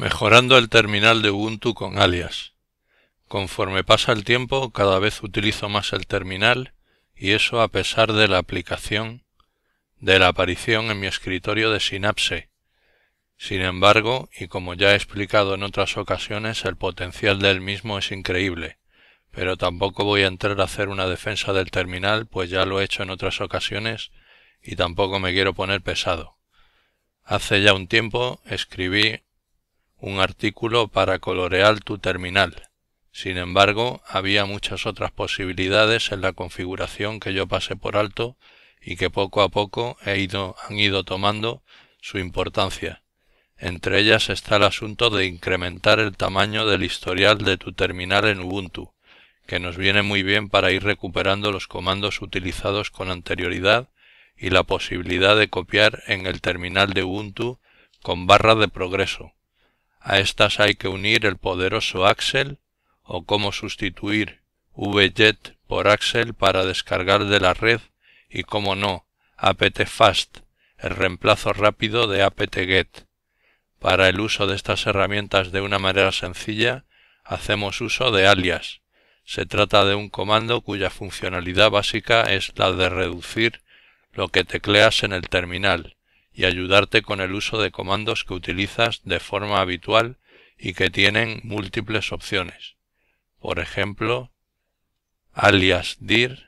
mejorando el terminal de Ubuntu con alias. Conforme pasa el tiempo, cada vez utilizo más el terminal y eso a pesar de la aplicación de la aparición en mi escritorio de Synapse. Sin embargo, y como ya he explicado en otras ocasiones, el potencial del mismo es increíble, pero tampoco voy a entrar a hacer una defensa del terminal, pues ya lo he hecho en otras ocasiones y tampoco me quiero poner pesado. Hace ya un tiempo escribí un artículo para colorear tu terminal. Sin embargo, había muchas otras posibilidades en la configuración que yo pasé por alto y que poco a poco he ido, han ido tomando su importancia. Entre ellas está el asunto de incrementar el tamaño del historial de tu terminal en Ubuntu, que nos viene muy bien para ir recuperando los comandos utilizados con anterioridad y la posibilidad de copiar en el terminal de Ubuntu con barra de progreso, a estas hay que unir el poderoso Axel o cómo sustituir VJet por Axel para descargar de la red y, como no, apt-fast, el reemplazo rápido de apt-get. Para el uso de estas herramientas de una manera sencilla, hacemos uso de alias. Se trata de un comando cuya funcionalidad básica es la de reducir lo que tecleas en el terminal y ayudarte con el uso de comandos que utilizas de forma habitual y que tienen múltiples opciones. Por ejemplo, alias dir.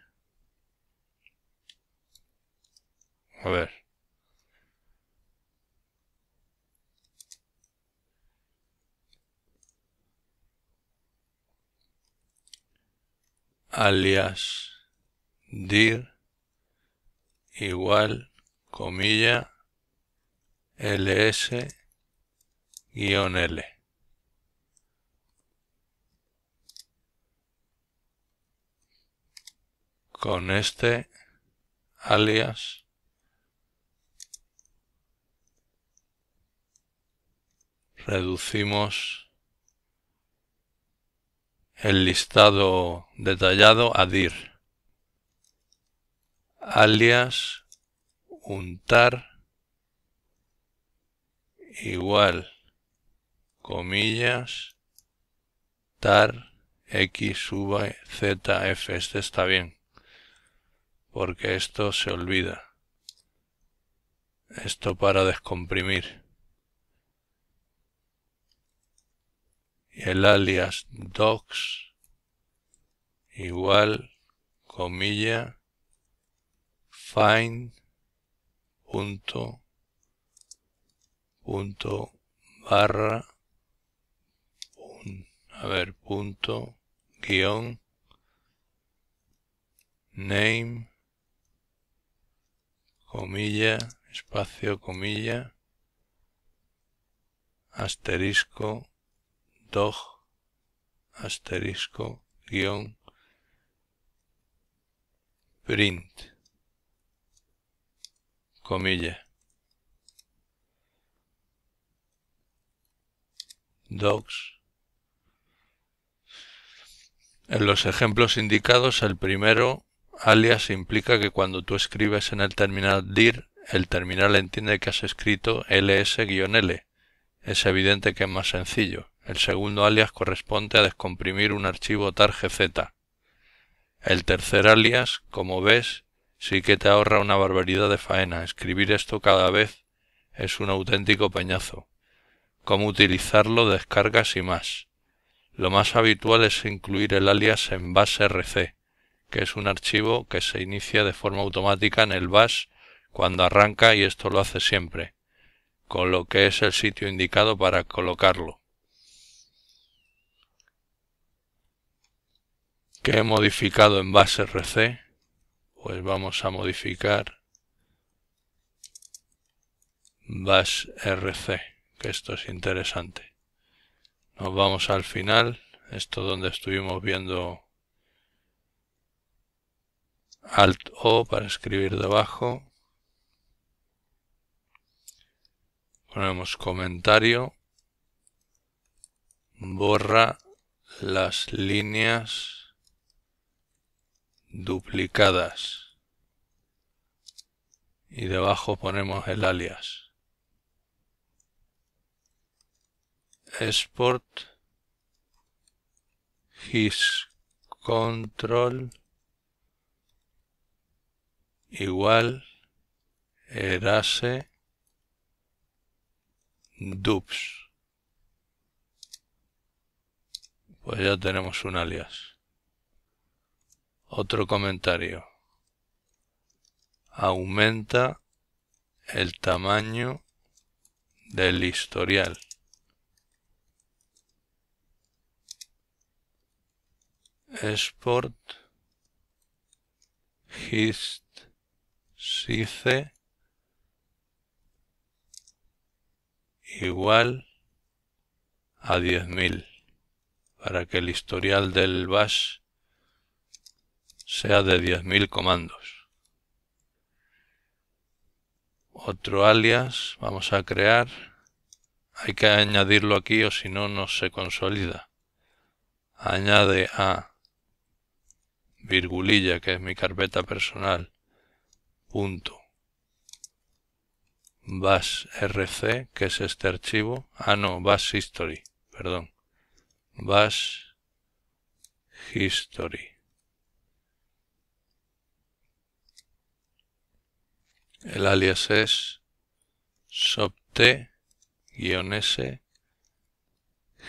A ver. alias dir igual comilla ls-l. Con este alias reducimos el listado detallado a dir alias untar igual, comillas, tar x z, f. Este está bien, porque esto se olvida. Esto para descomprimir. Y el alias docs igual, comilla, find, punto, punto barra un, a ver punto guión name comilla espacio comilla asterisco dog asterisco guión print comilla dogs. En los ejemplos indicados, el primero, alias, implica que cuando tú escribes en el terminal dir, el terminal entiende que has escrito ls-l. Es evidente que es más sencillo. El segundo alias corresponde a descomprimir un archivo targz. El tercer alias, como ves, sí que te ahorra una barbaridad de faena. Escribir esto cada vez es un auténtico peñazo cómo utilizarlo, descargas y más. Lo más habitual es incluir el alias en rc, que es un archivo que se inicia de forma automática en el bash cuando arranca y esto lo hace siempre, con lo que es el sitio indicado para colocarlo. ¿Qué he modificado en base RC, pues vamos a modificar base RC esto es interesante. Nos vamos al final, esto donde estuvimos viendo Alt O para escribir debajo. Ponemos comentario. Borra las líneas duplicadas. Y debajo ponemos el alias. export his control igual erase dups, pues ya tenemos un alias otro comentario aumenta el tamaño del historial export hist igual a 10.000 para que el historial del bash sea de 10.000 comandos. Otro alias vamos a crear. Hay que añadirlo aquí o si no, no se consolida. Añade a virgulilla, que es mi carpeta personal, punto, bash rc, que es este archivo, ah no, bash history, perdón, bash history. El alias es sopt-s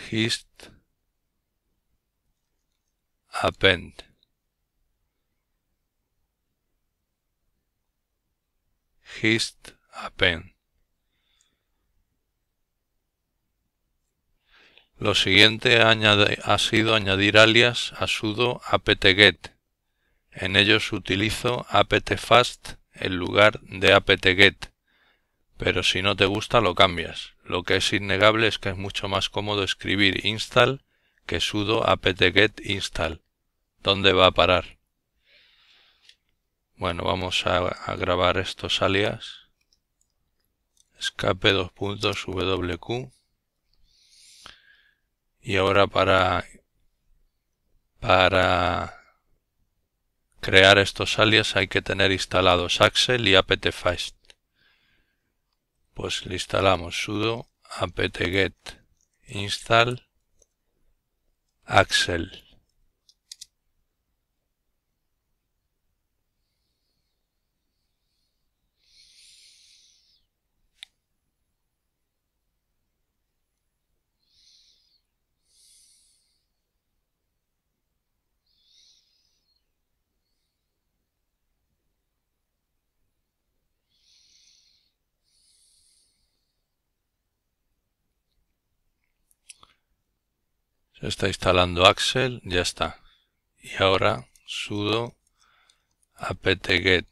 hist append. Hist a Lo siguiente ha sido añadir alias a sudo apt-get. En ellos utilizo apt-fast en lugar de apt-get, pero si no te gusta lo cambias. Lo que es innegable es que es mucho más cómodo escribir install que sudo apt-get install. ¿Dónde va a parar? Bueno, vamos a, grabar estos alias. Escape dos puntos WQ. Y ahora para, para crear estos alias hay que tener instalados Axel y apt-fast. Pues le instalamos sudo apt-get install axel. está instalando Axel, ya está. Y ahora sudo apt-get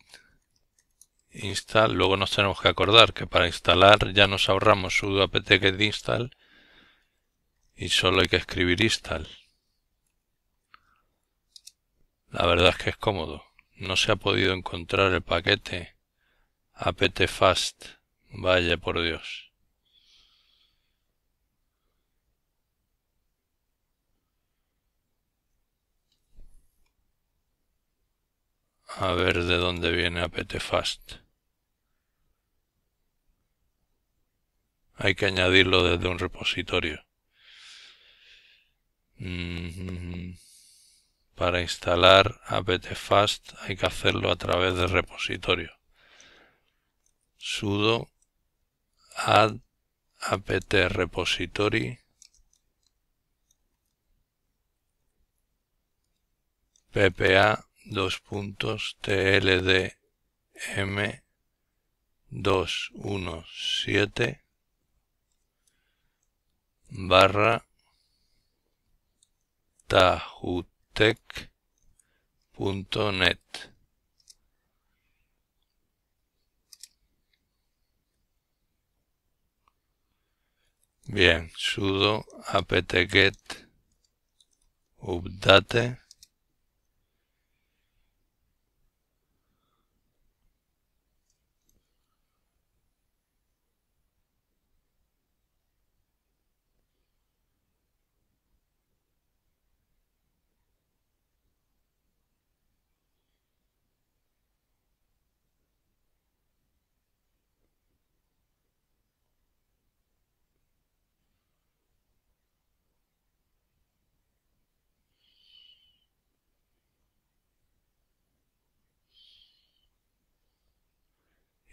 install. Luego nos tenemos que acordar que para instalar ya nos ahorramos sudo apt-get install y solo hay que escribir install. La verdad es que es cómodo. No se ha podido encontrar el paquete apt-fast. Vaya por Dios. a ver de dónde viene apt-fast. Hay que añadirlo desde un repositorio. Mm-hmm. Para instalar apt-fast... hay que hacerlo a través del repositorio. sudo add apt repository ppa 2tldm puntos 217 barra tahutec.net Bien, sudo apt-get update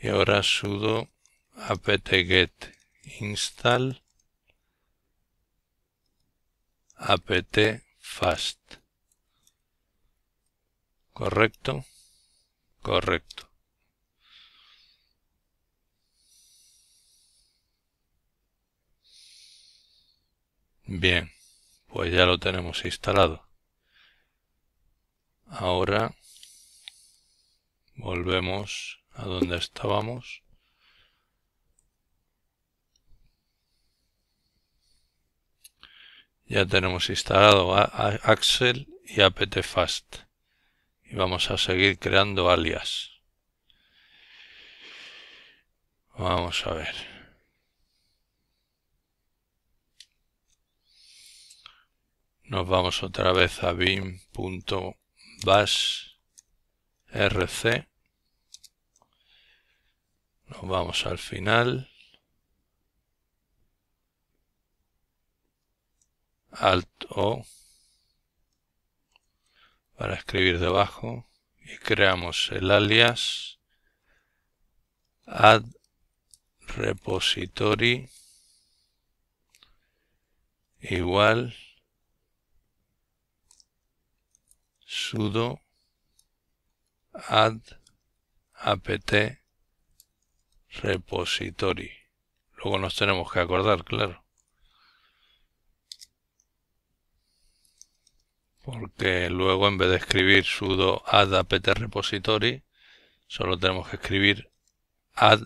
ahora sudo apt-get install apt-fast. ¿Correcto? Correcto. Bien, pues ya lo tenemos instalado. Ahora volvemos a donde estábamos. Ya tenemos instalado a Axel y apt-fast. Y vamos a seguir creando alias. Vamos a ver. Nos vamos otra vez a rc nos vamos al final. Alt O para escribir debajo y creamos el alias add repository igual sudo add apt repository. Luego nos tenemos que acordar, claro. Porque luego en vez de escribir sudo add apt repository, solo tenemos que escribir add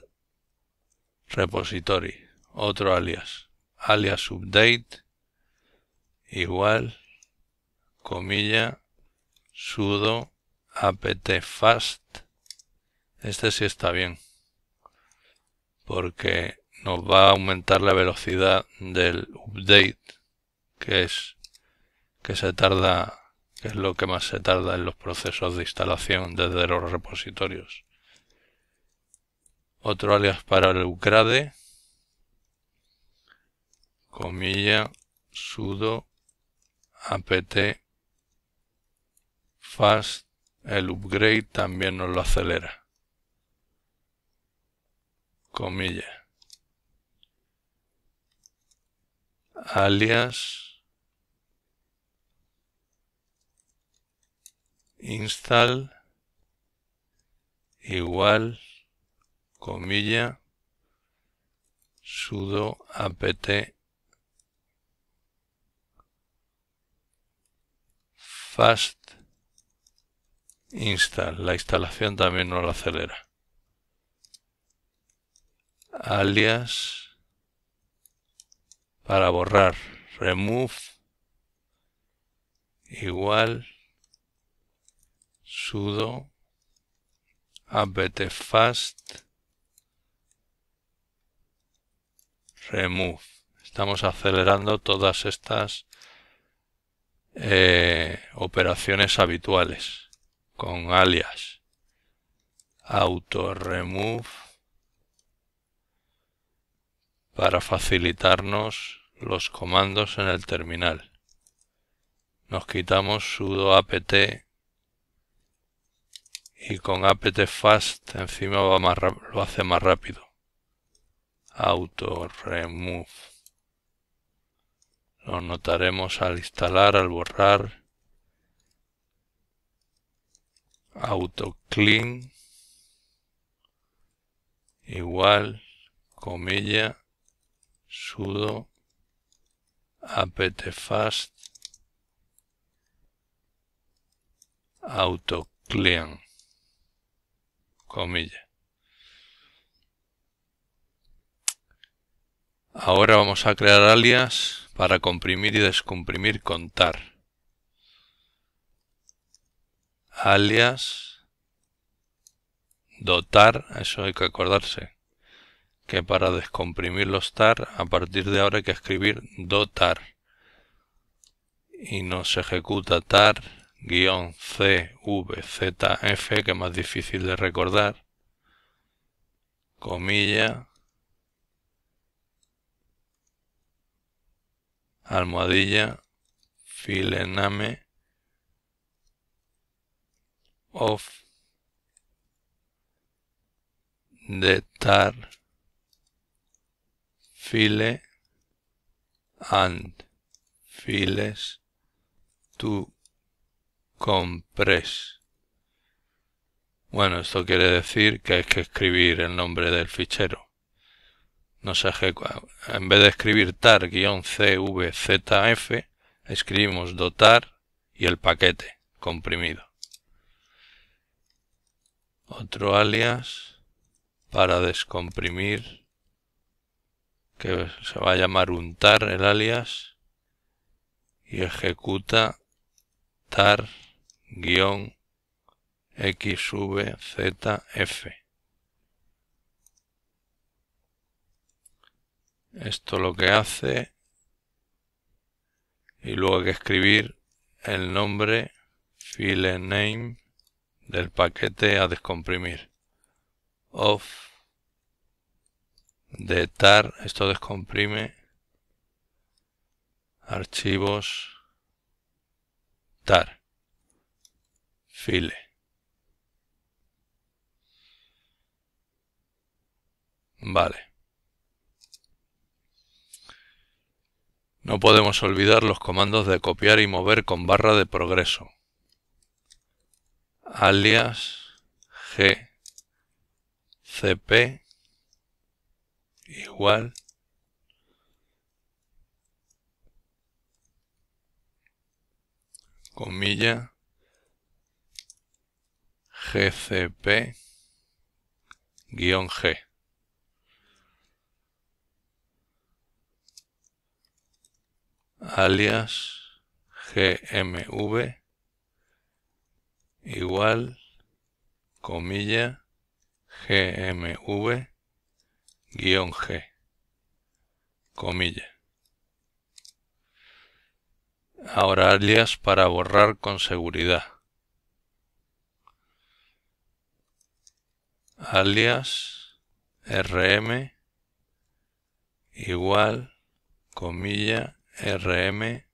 repository, otro alias. Alias update igual comilla sudo apt fast. Este sí está bien porque nos va a aumentar la velocidad del update que es que se tarda es lo que más se tarda en los procesos de instalación desde los repositorios otro alias para el ucrade comilla sudo apt fast el upgrade también nos lo acelera comilla, alias install igual comilla sudo apt fast install la instalación también no la acelera alias para borrar remove igual sudo apt-fast, remove estamos acelerando todas estas eh, operaciones habituales con alias auto remove para facilitarnos los comandos en el terminal. Nos quitamos sudo apt y con apt fast encima lo hace más rápido. Auto remove. Lo notaremos al instalar, al borrar. Auto clean. Igual, comilla sudo apt-fast autoclean comilla ahora vamos a crear alias para comprimir y descomprimir contar alias dotar eso hay que acordarse que para descomprimir los tar a partir de ahora hay que escribir dotar. y nos ejecuta tar guión cvzf que es más difícil de recordar comilla almohadilla filename of de tar file and files to compress. Bueno, esto quiere decir que hay que escribir el nombre del fichero. No En vez de escribir tar-cvzf, escribimos dotar y el paquete comprimido. Otro alias para descomprimir que se va a llamar untar el alias y ejecuta tar xvzf. Esto lo que hace y luego hay que escribir el nombre file name del paquete a descomprimir of de tar, esto descomprime, archivos, tar, file. Vale. No podemos olvidar los comandos de copiar y mover con barra de progreso. Alias G CP igual comilla gcp guión g alias gmv igual comilla gmv G, comilla. Ahora alias para borrar con seguridad. Alias rm igual comilla rm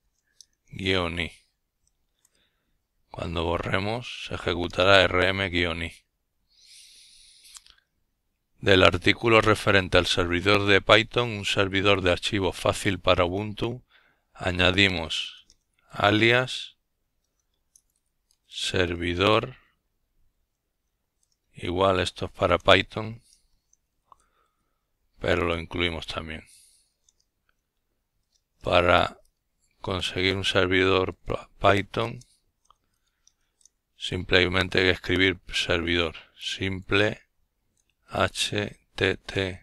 guión i. Cuando borremos se ejecutará rm guión i del artículo referente al servidor de Python, un servidor de archivo fácil para Ubuntu, añadimos alias servidor igual esto es para Python pero lo incluimos también para conseguir un servidor Python simplemente hay que escribir servidor simple http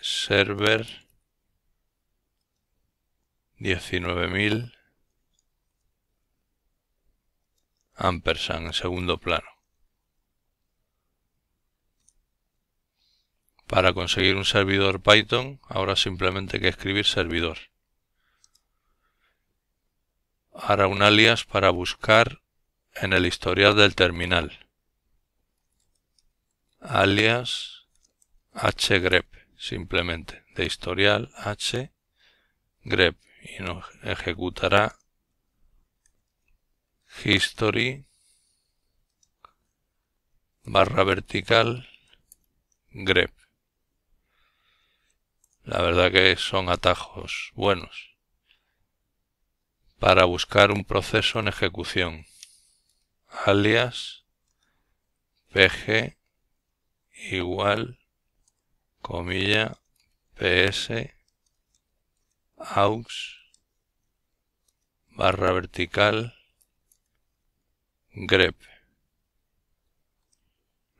server 19.000 ampersand en segundo plano. Para conseguir un servidor Python, ahora simplemente hay que escribir servidor. Ahora un alias para buscar en el historial del terminal alias hgrep, simplemente, de historial hgrep, y nos ejecutará history barra vertical grep. La verdad que son atajos buenos para buscar un proceso en ejecución. Alias pg igual comilla ps aux barra vertical grep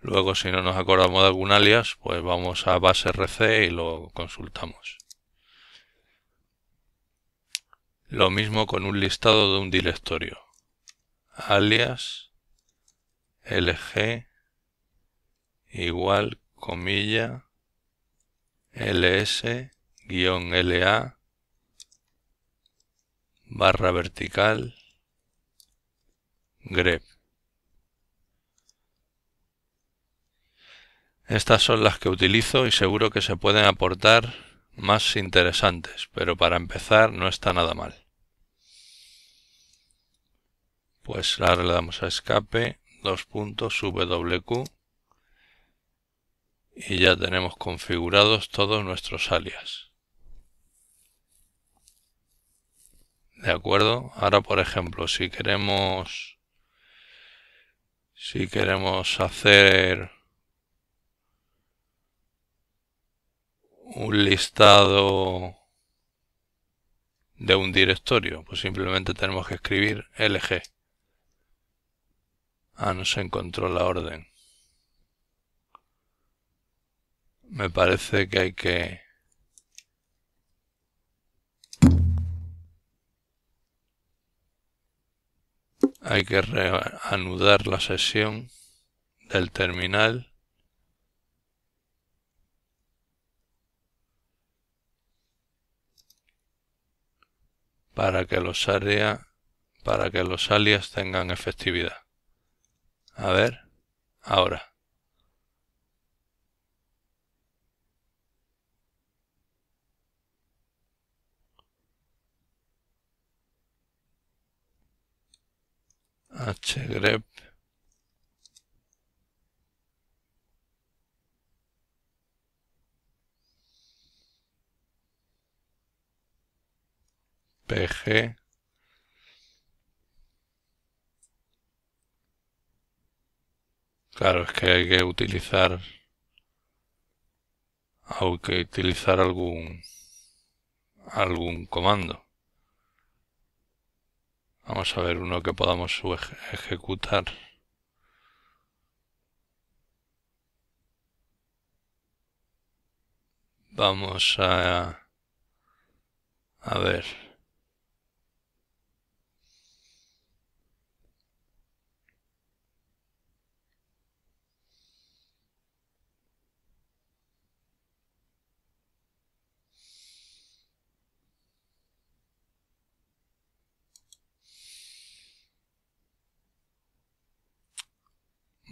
luego si no nos acordamos de algún alias pues vamos a base rc y lo consultamos lo mismo con un listado de un directorio alias lg igual comilla ls guión la barra vertical grep estas son las que utilizo y seguro que se pueden aportar más interesantes pero para empezar no está nada mal pues ahora le damos a escape dos puntos wq y ya tenemos configurados todos nuestros alias. ¿De acuerdo? Ahora, por ejemplo, si queremos si queremos hacer un listado de un directorio, pues simplemente tenemos que escribir lg. Ah, no se encontró la orden. me parece que hay que... Hay que reanudar la sesión del terminal. para que los para que los alias tengan efectividad. A ver, ahora. hgrep pg claro es que hay que utilizar aunque utilizar algún algún comando Vamos a ver uno que podamos ejecutar. Vamos a... A ver.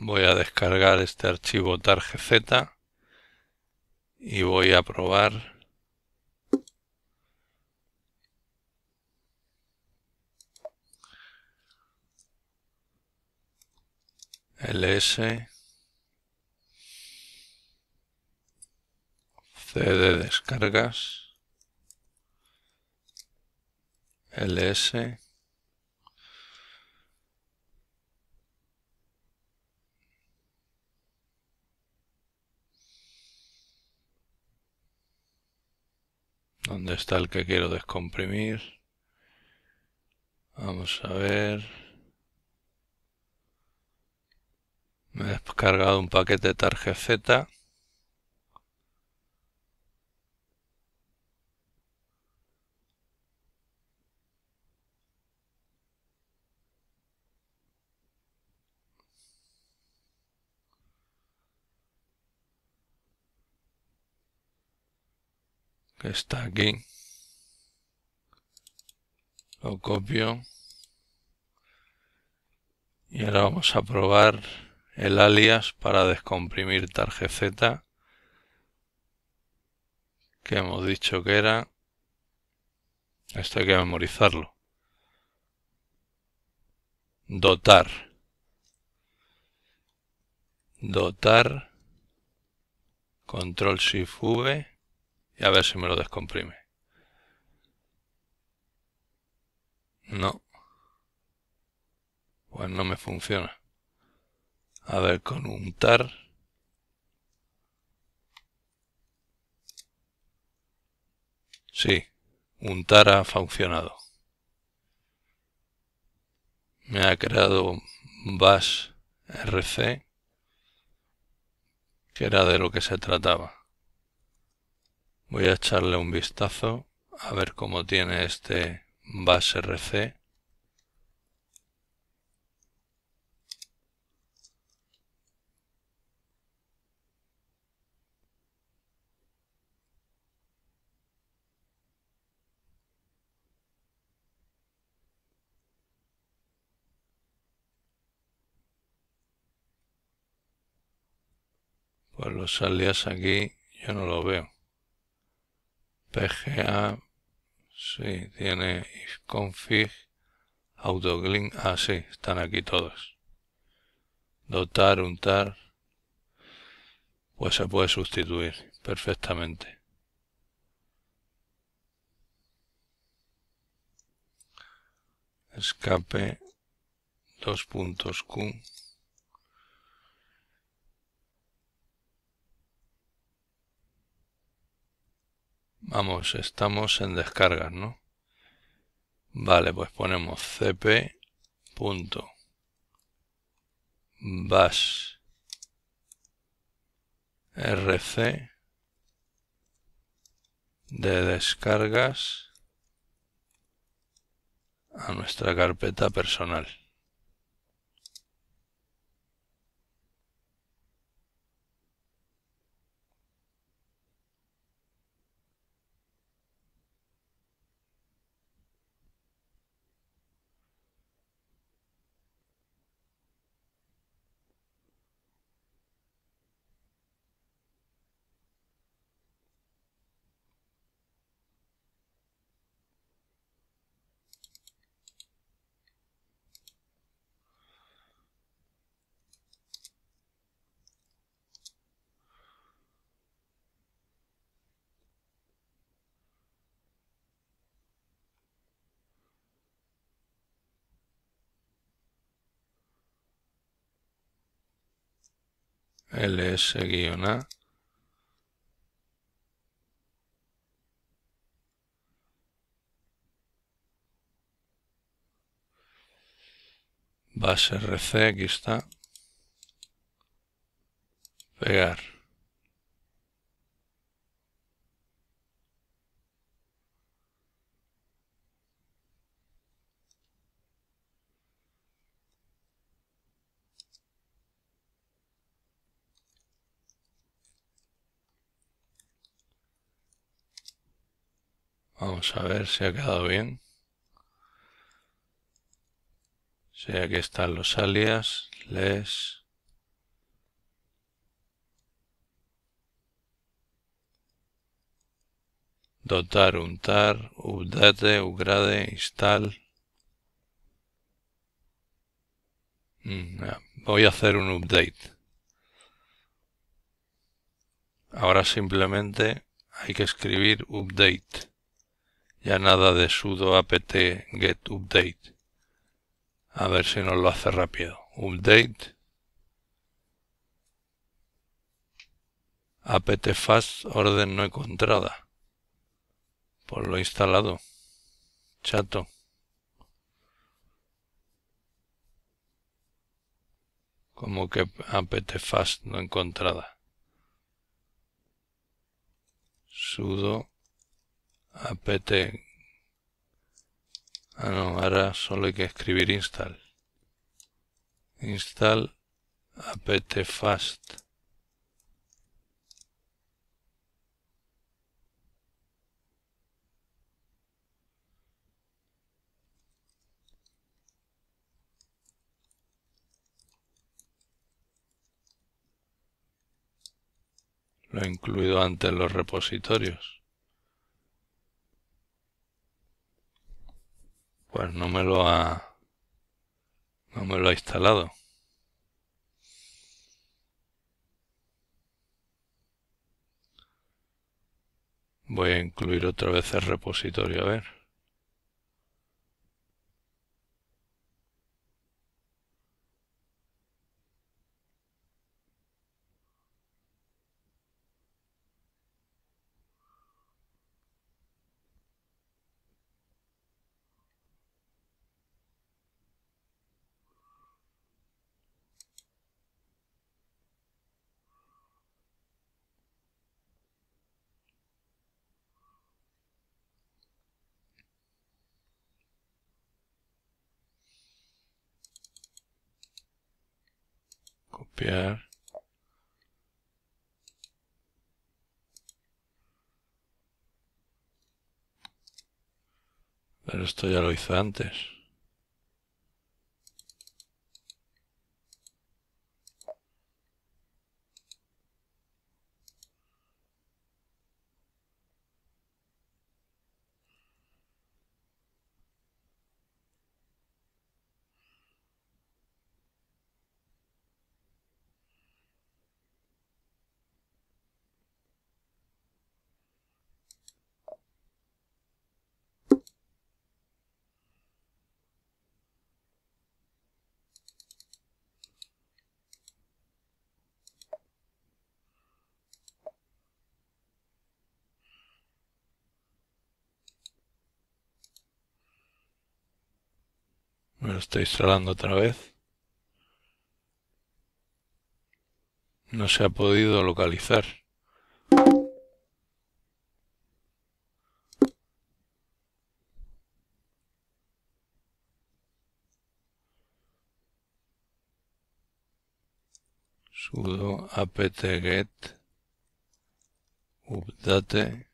voy a descargar este archivo targz y voy a probar ls cd descargas ls ¿Dónde está el que quiero descomprimir? Vamos a ver. Me he descargado un paquete de tarjeta que está aquí. Lo copio. Y ahora vamos a probar el alias para descomprimir tarjeta que hemos dicho que era. Esto hay que memorizarlo. Dotar. Dotar. Control Shift V. Y a ver si me lo descomprime. No. Pues no me funciona. A ver, con un tar. Sí, TAR ha funcionado. Me ha creado bash rc, que era de lo que se trataba. Voy a echarle un vistazo a ver cómo tiene este base RC. Pues los alias aquí yo no lo veo. PGA, sí, tiene config auto ah, sí, están aquí todos. Dotar, untar, pues se puede sustituir perfectamente. Escape, dos puntos Q. Vamos, estamos en descargas, ¿no? Vale, pues ponemos cp. rc de descargas a nuestra carpeta personal. ls-a base rc, aquí está, pegar. Vamos a ver si ha quedado bien. aquí están los alias, les... dotar, untar, update, upgrade, install. Mm, voy a hacer un update. Ahora simplemente hay que escribir update. Ya nada de sudo apt get update. A ver si nos lo hace rápido. Update. apt fast orden no encontrada. Por pues lo instalado. Chato. Como que apt fast no encontrada. sudo apt ah no ahora solo hay que escribir install install apt fast lo he incluido antes en los repositorios Pues no me lo ha... No me lo ha instalado. Voy a incluir otra vez el repositorio, a ver. Pero esto ya lo hizo antes. Me lo está instalando otra vez. No se ha podido localizar. sudo apt-get update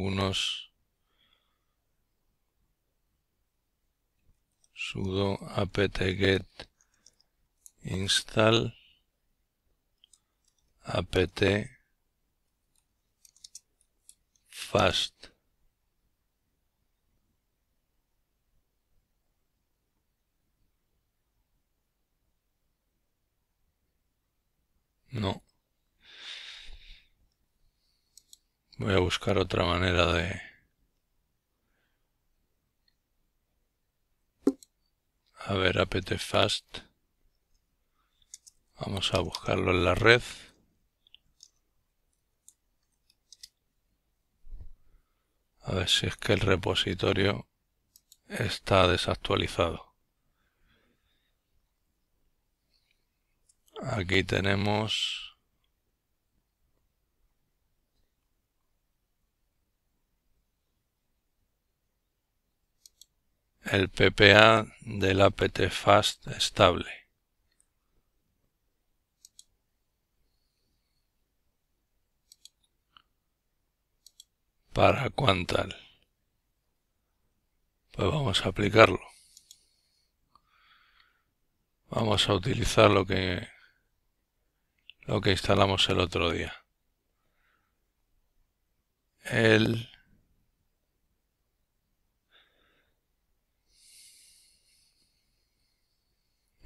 Unos sudo apt-get install apt fast no Voy a buscar otra manera de... A ver, apt fast. Vamos a buscarlo en la red. A ver si es que el repositorio está desactualizado. Aquí tenemos el PPA del apt-fast estable. para Quantal. Pues vamos a aplicarlo. Vamos a utilizar lo que lo que instalamos el otro día. El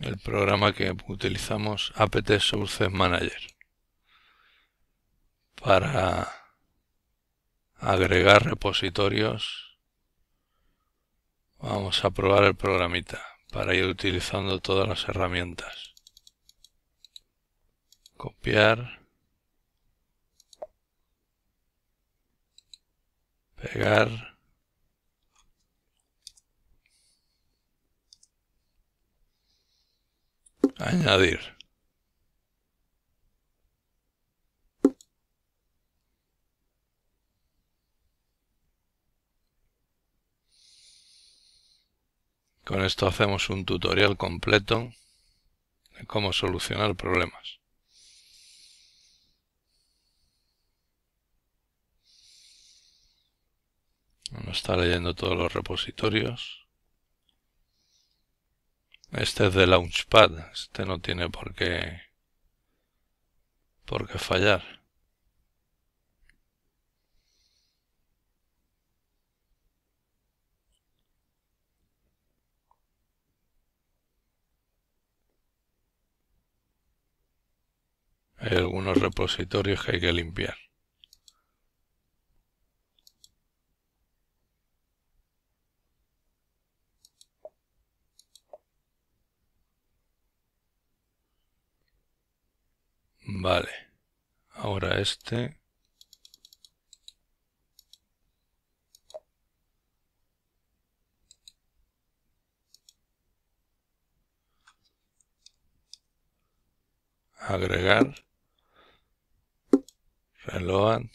el programa que utilizamos apt sources manager para agregar repositorios vamos a probar el programita para ir utilizando todas las herramientas copiar pegar Añadir. Con esto hacemos un tutorial completo de cómo solucionar problemas. No está leyendo todos los repositorios. Este es de Launchpad, este no tiene por qué, por qué fallar. Hay algunos repositorios que hay que limpiar. Vale. Ahora este. Agregar. Reload.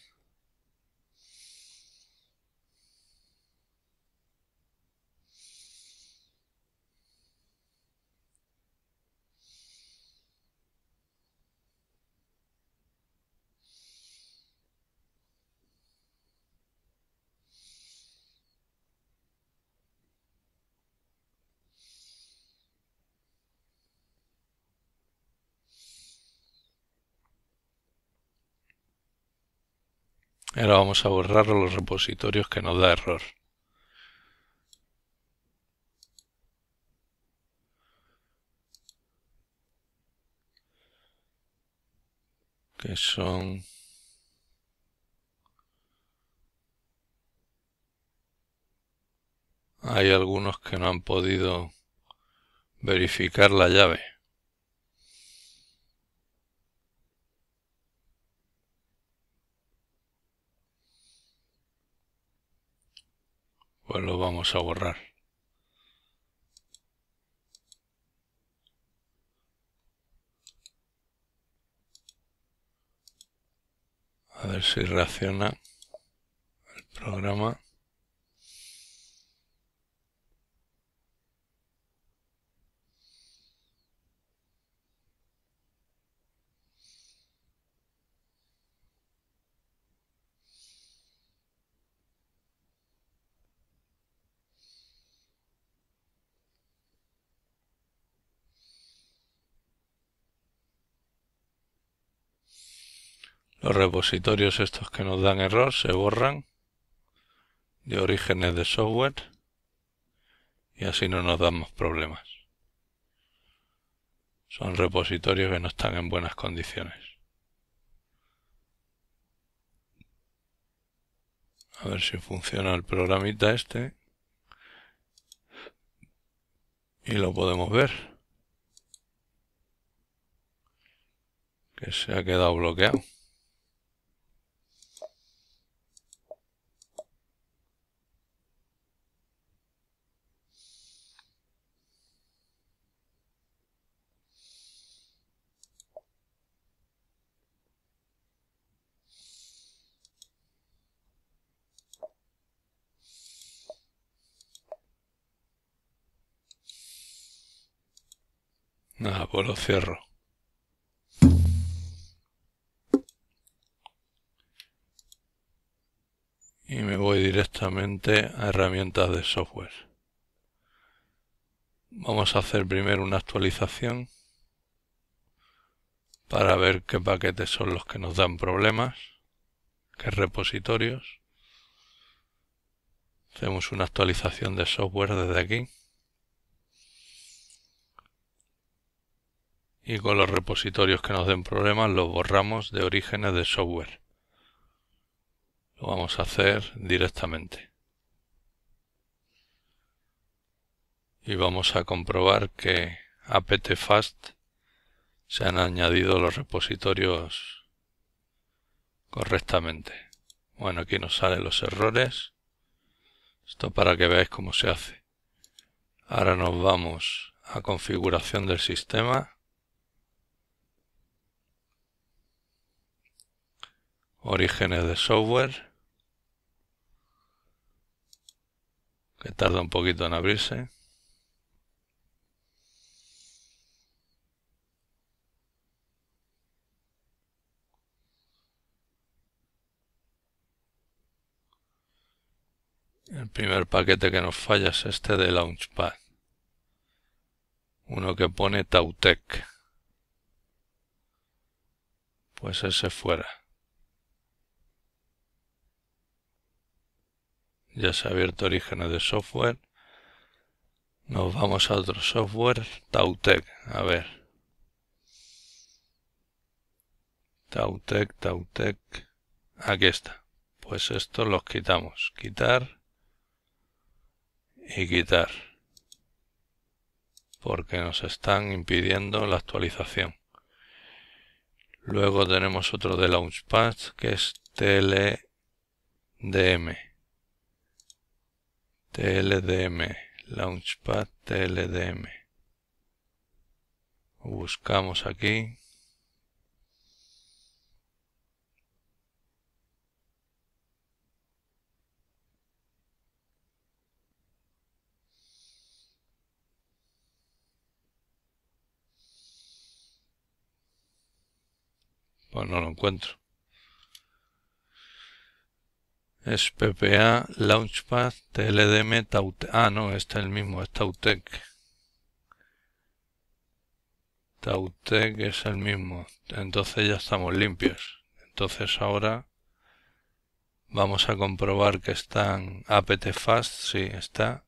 Ahora vamos a borrar los repositorios que nos da error. Que son... Hay algunos que no han podido verificar la llave. pues lo vamos a borrar. A ver si reacciona el programa. Los repositorios estos que nos dan error se borran de orígenes de software y así no nos damos problemas. Son repositorios que no están en buenas condiciones. A ver si funciona el programita este. Y lo podemos ver. Que se ha quedado bloqueado. Nada, pues lo cierro. Y me voy directamente a herramientas de software. Vamos a hacer primero una actualización para ver qué paquetes son los que nos dan problemas, qué repositorios. Hacemos una actualización de software desde aquí. y con los repositorios que nos den problemas los borramos de orígenes de software. Lo vamos a hacer directamente. Y vamos a comprobar que apt-fast se han añadido los repositorios correctamente. Bueno, aquí nos salen los errores. Esto para que veáis cómo se hace. Ahora nos vamos a configuración del sistema Orígenes de software. Que tarda un poquito en abrirse. El primer paquete que nos falla es este de Launchpad. Uno que pone Tautec. Pues ese fuera. ya se ha abierto orígenes de software. Nos vamos a otro software, Tautec, a ver. Tautec, Tautec, aquí está. Pues estos los quitamos, quitar y quitar. Porque nos están impidiendo la actualización. Luego tenemos otro de Launchpad que es TLDM. TLDM, Launchpad TLDM. Buscamos aquí. Pues no lo encuentro. Es PPA, Launchpad, TLDM, Tautec. Ah, no, está el mismo, es Tautec. Tautec es el mismo. Entonces ya estamos limpios. Entonces ahora vamos a comprobar que están fast sí, está.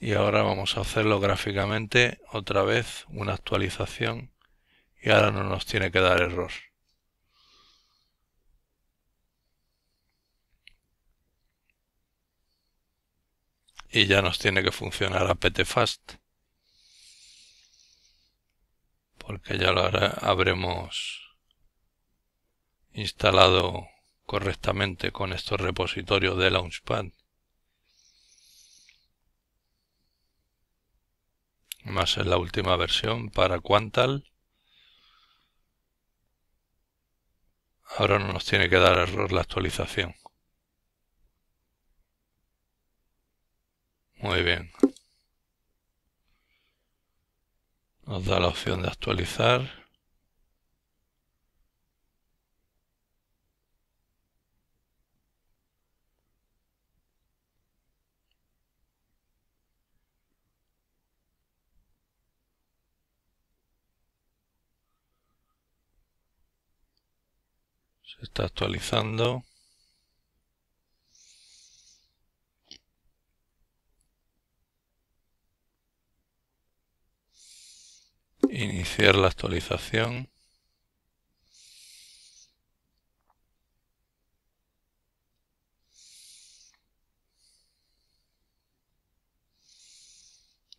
Y ahora vamos a hacerlo gráficamente, otra vez, una actualización. Y ahora no nos tiene que dar error. y ya nos tiene que funcionar fast porque ya lo habremos instalado correctamente con estos repositorios de Launchpad. Más en la última versión para Quantal. Ahora no nos tiene que dar error la actualización. Muy bien. Nos da la opción de actualizar. Se está actualizando. iniciar la actualización.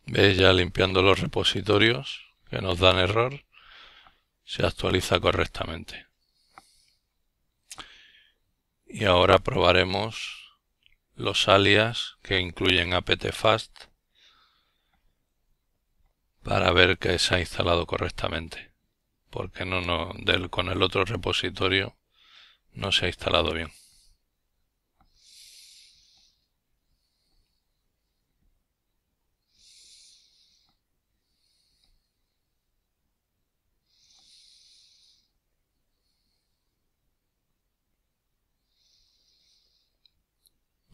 Veis ya limpiando los repositorios que nos dan error, se actualiza correctamente. Y ahora probaremos los alias que incluyen apt-fast para ver que se ha instalado correctamente. Porque no, no, del, con el otro repositorio no se ha instalado bien.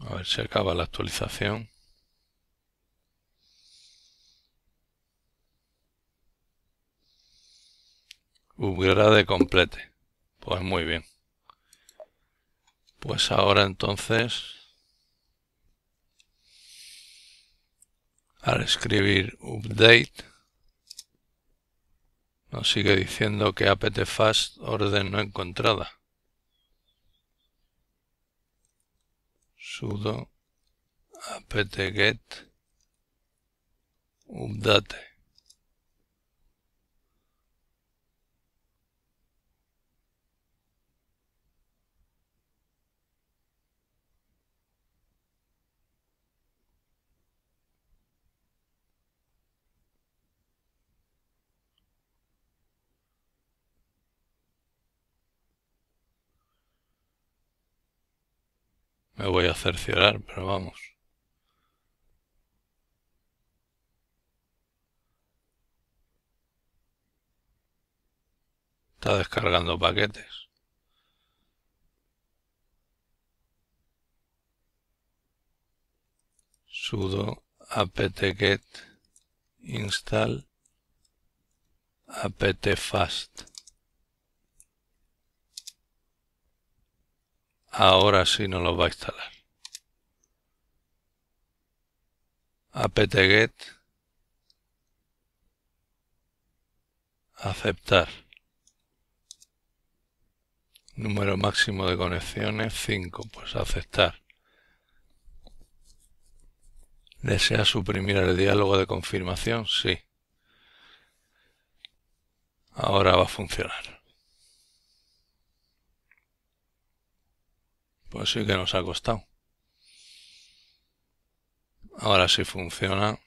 A ver si acaba la actualización. Upgrade complete. Pues muy bien. Pues ahora entonces... Al escribir update nos sigue diciendo que apt-fast orden no encontrada. sudo apt-get update Me voy a cerciorar, pero vamos. Está descargando paquetes. sudo apt-get install apt-fast. ahora sí nos los va a instalar. apt-get aceptar número máximo de conexiones 5 pues aceptar desea suprimir el diálogo de confirmación sí ahora va a funcionar Pues sí que nos ha costado. Ahora si funciona,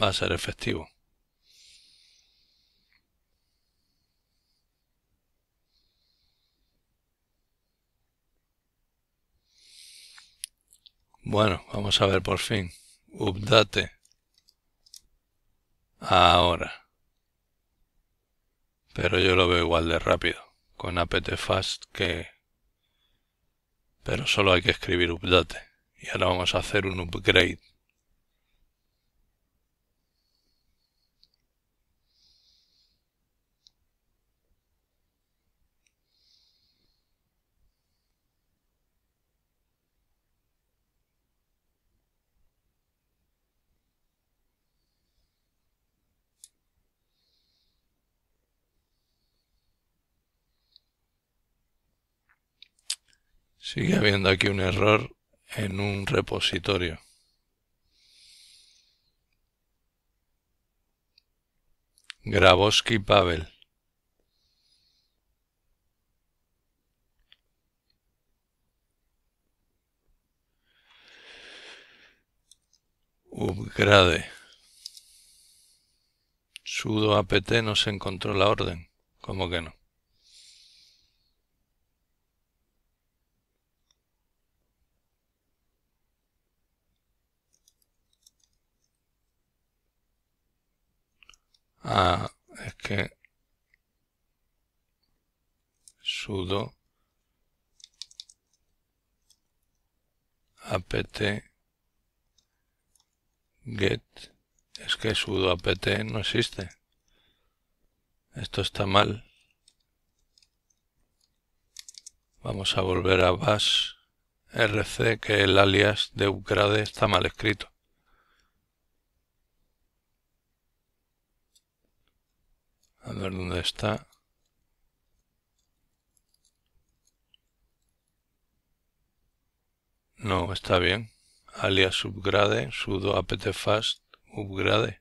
va a ser efectivo. Bueno, vamos a ver por fin. Update. Ahora. Pero yo lo veo igual de rápido con apt fast que pero solo hay que escribir update y ahora vamos a hacer un upgrade Sigue habiendo aquí un error en un repositorio. Grabowski Pavel. Upgrade. Sudo apt no se encontró la orden. ¿Cómo que no? Ah, es que sudo apt get es que sudo apt no existe esto está mal vamos a volver a bash rc que el alias de upgrade está mal escrito A ver dónde está. No, está bien. Alias subgrade, sudo apt-fast, upgrade.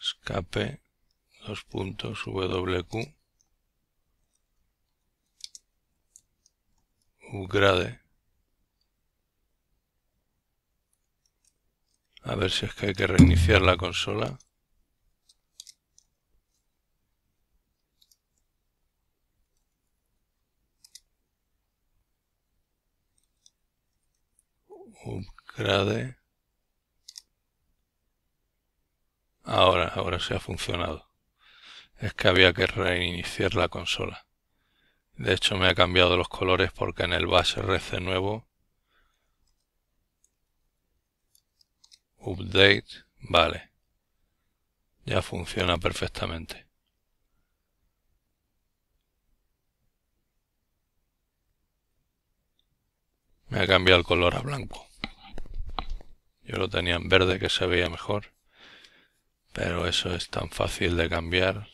Escape, dos puntos, wq. Upgrade. A ver si es que hay que reiniciar la consola. Ahora, ahora se ha funcionado. Es que había que reiniciar la consola. De hecho me ha cambiado los colores porque en el base RC nuevo update, vale. Ya funciona perfectamente. Me ha cambiado el color a blanco. Yo lo tenía en verde que se veía mejor. Pero eso es tan fácil de cambiar.